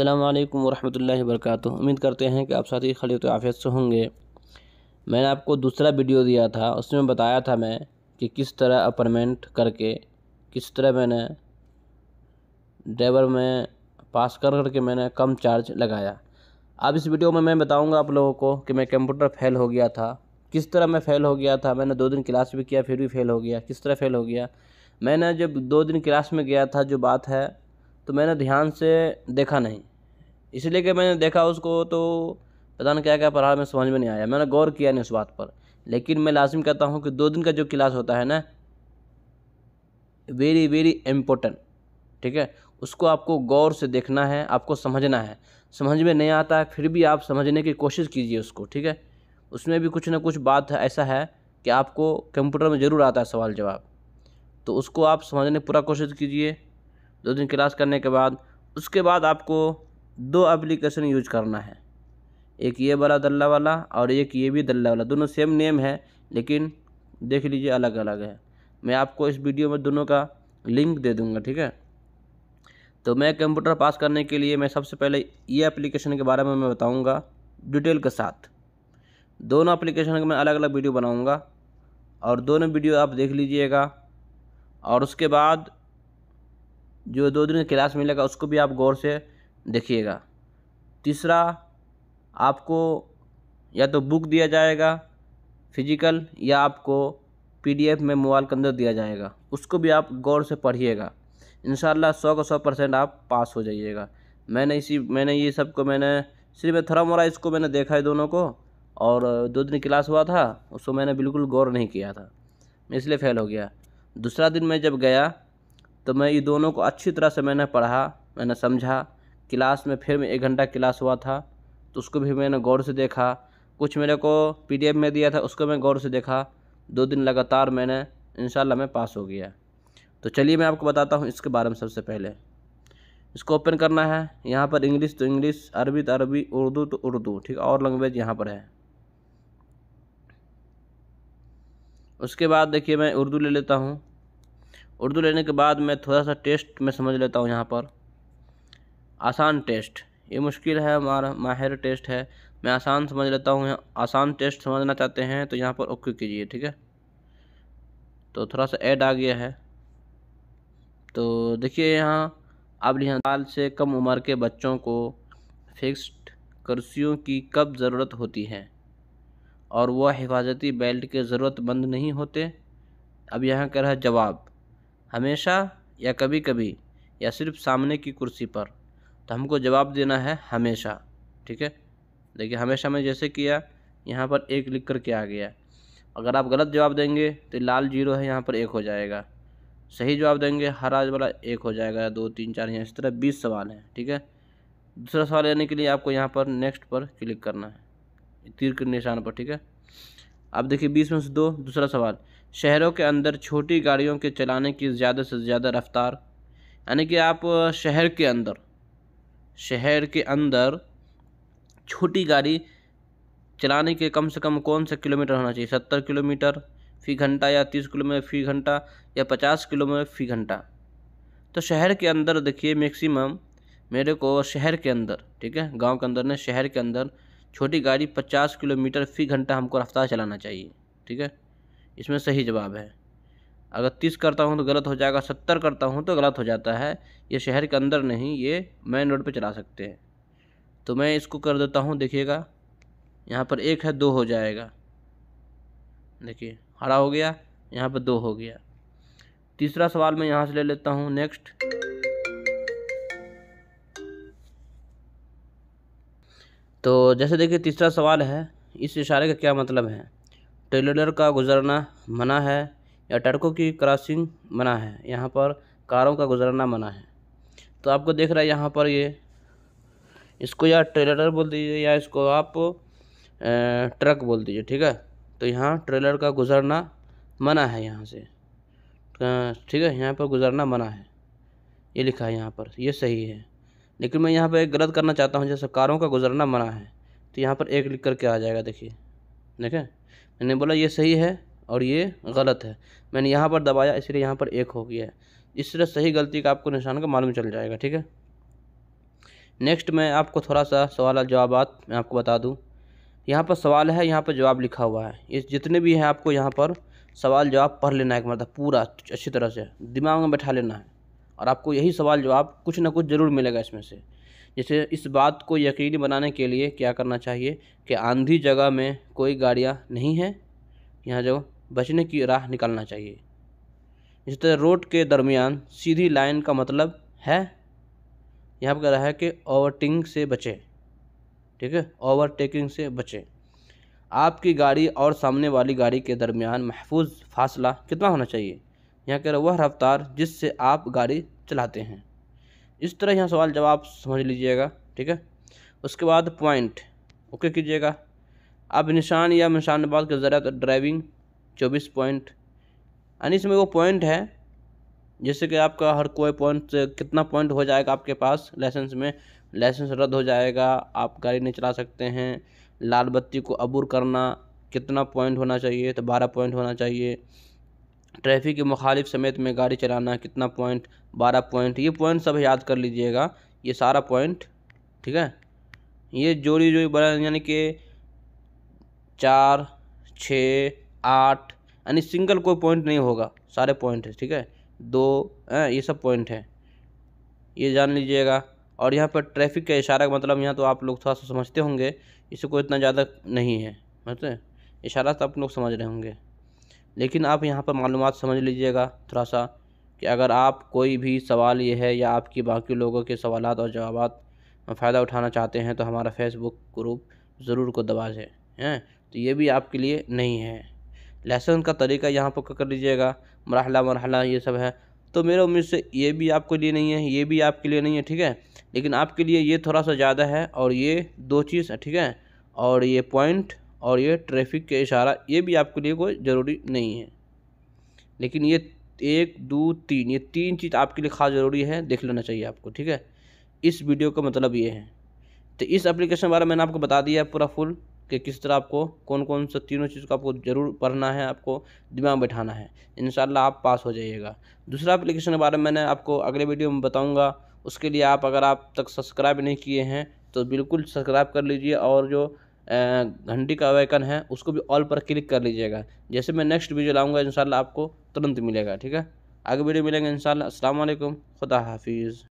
अल्लाम वरहमल वरक उम्मीद करते हैं कि आप साथी खरीत आफियत से होंगे मैंने आपको दूसरा वीडियो दिया था उसमें बताया था मैं कि किस तरह अपार्टमेंट करके किस तरह मैंने ड्राइवर में पास कर करके मैंने कम चार्ज लगाया अब इस वीडियो में मैं बताऊंगा आप लोगों को कि मैं कंप्यूटर फेल हो गया था किस तरह मैं फ़ेल हो गया था मैंने दो दिन क्लास भी किया फिर भी फ़ेल हो गया किस तरह फ़ेल हो गया मैंने जब दो दिन क्लास में गया था जो बात है तो मैंने ध्यान से देखा नहीं इसलिए कि मैंने देखा उसको तो पता नहीं क्या क्या पढ़ा मैं समझ में नहीं आया मैंने गौर किया नहीं उस बात पर लेकिन मैं लाजिम कहता हूँ कि दो दिन का जो क्लास होता है ना वेरी वेरी इम्पोर्टेंट ठीक है उसको आपको गौर से देखना है आपको समझना है समझ में नहीं आता है फिर भी आप समझने की कोशिश कीजिए उसको ठीक है उसमें भी कुछ ना कुछ बात ऐसा है कि आपको कंप्यूटर में ज़रूर आता है सवाल जवाब तो उसको आप समझने पूरा कोशिश कीजिए दो दिन क्लास करने के बाद उसके बाद आपको दो एप्लीकेशन यूज करना है एक ये वाला दल्ला वाला और एक ये भी दल्ला वाला दोनों सेम नेम है लेकिन देख लीजिए अलग अलग है मैं आपको इस वीडियो में दोनों का लिंक दे दूँगा ठीक है तो मैं कंप्यूटर पास करने के लिए मैं सबसे पहले ये एप्लीकेशन के बारे में मैं बताऊँगा डिटेल के साथ दोनों एप्लीकेशन का मैं अलग अलग वीडियो बनाऊँगा और दोनों वीडियो आप देख लीजिएगा और उसके बाद जो दो दिन क्लास मिलेगा उसको भी आप गौर से देखिएगा तीसरा आपको या तो बुक दिया जाएगा फिजिकल या आपको पीडीएफ में मोबाइल के अंदर दिया जाएगा उसको भी आप गौर से पढ़िएगा इन सौ का सौ परसेंट आप पास हो जाइएगा मैंने इसी मैंने ये सब को मैंने सिर्फ थोड़ा मोरा इसको मैंने देखा है दोनों को और दो दिन क्लास हुआ था उसको मैंने बिल्कुल गौर नहीं किया था इसलिए फेल हो गया दूसरा दिन मैं जब गया तो मैं ये दोनों को अच्छी तरह से मैंने पढ़ा मैंने समझा क्लास में फिर एक घंटा क्लास हुआ था तो उसको भी मैंने गौर से देखा कुछ मेरे को पी में दिया था उसको मैं गौर से देखा दो दिन लगातार मैंने इन मैं पास हो गया तो चलिए मैं आपको बताता हूँ इसके बारे में सबसे पहले इसको ओपन करना है यहाँ पर इंग्लिश तो इंग्लिश अरबी तो अरबी उर्दू तो उर्दू ठीक और लैंग्वेज यहाँ पर है उसके बाद देखिए मैं उर्दू ले लेता हूँ उर्दू लेने के बाद मैं थोड़ा सा टेस्ट में समझ लेता हूँ यहाँ पर आसान टेस्ट ये मुश्किल है हमारा माहिर टेस्ट है मैं आसान समझ लेता हूँ आसान टेस्ट समझना चाहते हैं तो यहाँ पर ओके कीजिए ठीक है तो थोड़ा सा ऐड आ गया है तो देखिए यहाँ अब यहाँ साल से कम उम्र के बच्चों को फिक्स्ड कर्सियों की कब ज़रूरत होती है और वह हिफाजती बेल्ट के ज़रूरतमंद नहीं होते अब यहाँ कह रहा है जवाब हमेशा या कभी कभी या सिर्फ सामने की कुर्सी पर तो हमको जवाब देना है हमेशा ठीक है देखिए हमेशा मैं जैसे किया यहाँ पर एक लिख करके आ गया अगर आप गलत जवाब देंगे तो लाल जीरो है यहाँ पर एक हो जाएगा सही जवाब देंगे हरा वाला एक हो जाएगा दो तीन चार यहाँ इस तरह बीस सवाल हैं ठीक है दूसरा सवाल लेने के लिए आपको यहाँ पर नेक्स्ट पर क्लिक करना है तीर के निशान पर ठीक है अब देखिए बीस में से दो दूसरा सवाल शहरों के अंदर छोटी गाड़ियों के चलाने की ज़्यादा से ज़्यादा रफ़्तार यानी कि आप शहर के अंदर शहर के अंदर छोटी गाड़ी चलाने के कम से कम कौन सा किलोमीटर होना चाहिए सत्तर किलोमीटर फी घंटा या तीस किलोमीटर फी घंटा या पचास किलोमीटर फी घंटा तो शहर के अंदर देखिए मैक्सिमम मेरे को शहर के अंदर ठीक है गांव के अंदर ने शहर के अंदर छोटी गाड़ी पचास किलोमीटर फी घंटा हमको रफ्तार चलाना चाहिए ठीक है इसमें सही जवाब है अगर तीस करता हूँ तो गलत हो जाएगा सत्तर करता हूँ तो गलत हो जाता है ये शहर के अंदर नहीं ये मेन रोड पे चला सकते हैं तो मैं इसको कर देता हूँ देखिएगा यहाँ पर एक है दो हो जाएगा देखिए हरा हो गया यहाँ पर दो हो गया तीसरा सवाल मैं यहाँ से ले लेता हूँ नेक्स्ट तो जैसे देखिए तीसरा सवाल है इस इशारे का क्या मतलब है ट्रेलर का गुजरना मना है या ट्रकों की क्रॉसिंग मना है यहाँ पर कारों का गुजरना मना है तो आपको देख रहा है यहाँ पर ये इसको या ट्रेलर बोल दीजिए या इसको आप ट्रक बोल दीजिए ठीक है तो यहाँ ट्रेलर का गुजरना मना है यहाँ से ठीक है यहाँ पर गुजरना मना है ये लिखा है यहाँ पर ये सही है लेकिन मैं यहाँ पर एक गलत करना चाहता हूँ जैसे कारों का गुजरना मना है तो यहाँ पर एक लिख करके आ जाएगा देखिए देखें मैंने बोला ये सही है और ये गलत है मैंने यहाँ पर दबाया इसलिए यहाँ पर एक हो गया है इस तरह सही गलती का आपको निशान का मालूम चल जाएगा ठीक है नेक्स्ट मैं आपको थोड़ा सा सवाल जवाब मैं आपको बता दूँ यहाँ पर सवाल है यहाँ पर जवाब लिखा हुआ है इस जितने भी हैं आपको यहाँ पर सवाल जवाब पढ़ लेना है एक मतलब पूरा अच्छी तरह से दिमाग में बैठा लेना है और आपको यही सवाल जवाब कुछ ना कुछ ज़रूर मिलेगा इसमें से जैसे इस बात को यकीनी बनाने के लिए क्या करना चाहिए कि आंधी जगह में कोई गाड़ियाँ नहीं हैं यहाँ जो बचने की राह निकालना चाहिए इस तरह रोड के दरमियान सीधी लाइन का मतलब है यहाँ पर कह रहा है कि ओवरटेकिंग से बचें ठीक है ओवरटेकिंग से बचें आपकी गाड़ी और सामने वाली गाड़ी के दरमियान महफूज फासला कितना होना चाहिए यहाँ कह रहा वह रफ्तार जिससे आप गाड़ी चलाते हैं इस तरह यहाँ सवाल जवाब समझ लीजिएगा ठीक है उसके बाद पॉइंट ओके कीजिएगा अब निशान या निशानबाद के ज़रा ड्राइविंग चौबीस पॉइंट यानी इसमें वो पॉइंट है जैसे कि आपका हर कोई पॉइंट कितना पॉइंट हो जाएगा आपके पास लाइसेंस में लाइसेंस रद्द हो जाएगा आप गाड़ी नहीं चला सकते हैं लाल बत्ती को अबूर करना कितना पॉइंट होना चाहिए तो बारह पॉइंट होना चाहिए ट्रैफिक के मुखालिफ समेत में गाड़ी चलाना कितना पॉइंट बारह पॉइंट ये पॉइंट सब याद कर लीजिएगा ये सारा पॉइंट ठीक है ये जोड़ी जोड़ी बड़ा यानी कि चार छ आठ यानी सिंगल कोई पॉइंट नहीं होगा सारे पॉइंट है ठीक है दो आ, ये सब पॉइंट है ये जान लीजिएगा और यहाँ पर ट्रैफिक का इशारा का मतलब यहाँ तो आप लोग थोड़ा सा समझते होंगे इसे कोई इतना ज़्यादा नहीं है मतलब इशारा तो आप लोग समझ रहे होंगे लेकिन आप यहाँ पर मालूम समझ लीजिएगा थोड़ा सा कि अगर आप कोई भी सवाल ये है या आपकी बाकी लोगों के सवाल और जवाब फ़ायदा उठाना चाहते हैं तो हमारा फेसबुक ग्रुप ज़रूर को दबा दें हैं तो ये भी आपके लिए नहीं है लेसन का तरीका यहाँ पर कर लीजिएगा मरहला मरहला ये सब है तो मेरे उम्मीद से ये भी आपके लिए नहीं है ये भी आपके लिए नहीं है ठीक है लेकिन आपके लिए ये थोड़ा सा ज़्यादा है और ये दो चीज़ ठीक है और ये पॉइंट और ये ट्रैफिक के इशारा ये भी आपके लिए कोई ज़रूरी नहीं है लेकिन ये एक दो तीन ये तीन चीज़ आपके लिए खास ज़रूरी है देख लेना चाहिए आपको ठीक है इस वीडियो का मतलब ये है तो इस एप्लीकेशन के बारे में मैंने आपको बता दिया पूरा फुल कि किस तरह आपको कौन कौन सा तीनों चीज़ को आपको ज़रूर पढ़ना है आपको दिमाग बैठाना है इन आप पास हो जाइएगा दूसरा एप्लीकेशन के बारे में मैंने आपको अगले वीडियो में बताऊँगा उसके लिए आप अगर आप तक सब्सक्राइब नहीं किए हैं तो बिल्कुल सब्सक्राइब कर लीजिए और जो घंटी का आइकन है उसको भी ऑल पर क्लिक कर लीजिएगा जैसे मैं नेक्स्ट वीडियो लाऊंगा इंशाल्लाह आपको तुरंत मिलेगा ठीक है आगे वीडियो मिलेंगे इंशाल्लाह अस्सलाम वालेकुम खुदा हाफिज़